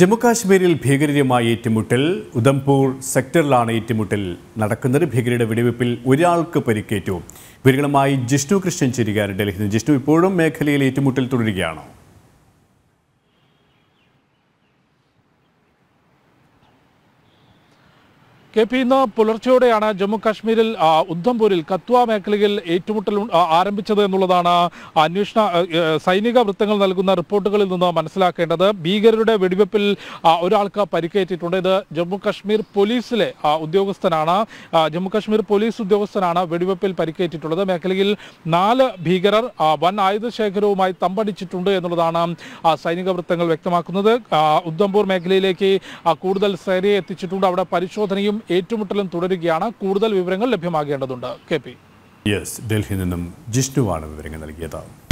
ജമ്മുകാശ്മീരിൽ ഭീകരരുമായി ഏറ്റുമുട്ടൽ ഉദംപൂർ സെക്ടറിലാണ് ഏറ്റുമുട്ടൽ നടക്കുന്നത് ഭീകരരുടെ വെടിവെപ്പിൽ ഒരാൾക്ക് പരിക്കേറ്റു വിവരങ്ങളുമായി ജിഷ്ണു കൃഷ്ണൻ ചെരികാരൻ ഡൽഹിയിൽ ജിഷ്ണു ഇപ്പോഴും മേഖലയിൽ ഏറ്റുമുട്ടൽ തുടരുകയാണോ കെ പി ഇന്ന് പുലർച്ചെയോടെയാണ് ജമ്മു കാശ്മീരിൽ ഉദ്ധംപൂരിൽ കത്വ മേഖലയിൽ ഏറ്റുമുട്ടൽ ആരംഭിച്ചത് എന്നുള്ളതാണ് അന്വേഷണ സൈനിക വൃത്തങ്ങൾ നൽകുന്ന റിപ്പോർട്ടുകളിൽ നിന്ന് മനസ്സിലാക്കേണ്ടത് ഭീകരരുടെ വെടിവെപ്പിൽ ഒരാൾക്ക് പരിക്കേറ്റിട്ടുണ്ട് ഇത് ജമ്മു കാശ്മീർ പോലീസിലെ ഉദ്യോഗസ്ഥനാണ് ജമ്മു കാശ്മീർ പോലീസ് ഉദ്യോഗസ്ഥനാണ് വെടിവെപ്പിൽ പരിക്കേറ്റിട്ടുള്ളത് മേഖലയിൽ നാല് ഭീകരർ വൻ ആയുധ ശേഖരവുമായി തമ്പടിച്ചിട്ടുണ്ട് എന്നുള്ളതാണ് സൈനിക വൃത്തങ്ങൾ വ്യക്തമാക്കുന്നത് ഉദ്ധംപൂർ മേഖലയിലേക്ക് കൂടുതൽ സേനയെ എത്തിച്ചിട്ടുണ്ട് അവിടെ പരിശോധനയും തമ്മിലും ഏറ്റുമുട്ടലും തുടരുകയാണ് കൂടുതൽ വിവരങ്ങൾ ലഭ്യമാകേണ്ടതുണ്ട് കെ പി യെസ് ഡൽഹിയിൽ നിന്നും ജിഷ്ണുവാണ് വിവരങ്ങൾ നൽകിയത്